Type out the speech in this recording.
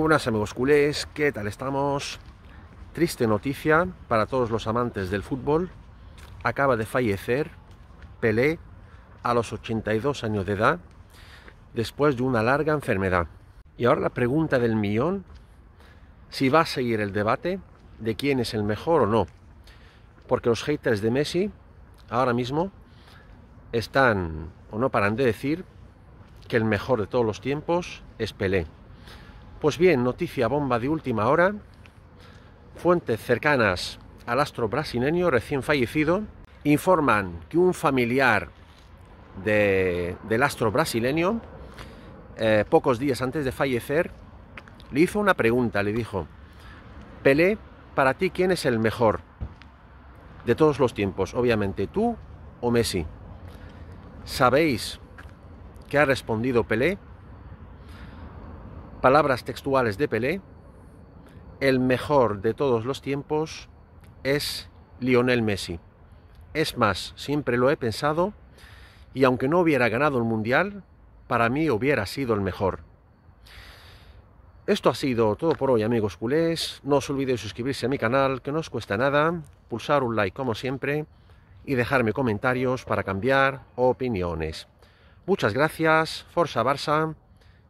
buenas amigos culés, ¿qué tal estamos? Triste noticia para todos los amantes del fútbol. Acaba de fallecer Pelé a los 82 años de edad después de una larga enfermedad. Y ahora la pregunta del millón, si va a seguir el debate de quién es el mejor o no. Porque los haters de Messi ahora mismo están o no paran de decir que el mejor de todos los tiempos es Pelé. Pues bien, noticia bomba de última hora. Fuentes cercanas al astro brasileño recién fallecido informan que un familiar del astro brasileño, eh, pocos días antes de fallecer, le hizo una pregunta, le dijo, Pelé, para ti, ¿quién es el mejor de todos los tiempos? Obviamente, tú o Messi. ¿Sabéis qué ha respondido Pelé? palabras textuales de Pelé, el mejor de todos los tiempos es Lionel Messi. Es más, siempre lo he pensado y aunque no hubiera ganado el Mundial, para mí hubiera sido el mejor. Esto ha sido todo por hoy amigos culés, no os olvidéis suscribirse a mi canal que no os cuesta nada, pulsar un like como siempre y dejarme comentarios para cambiar opiniones. Muchas gracias, Forza Barça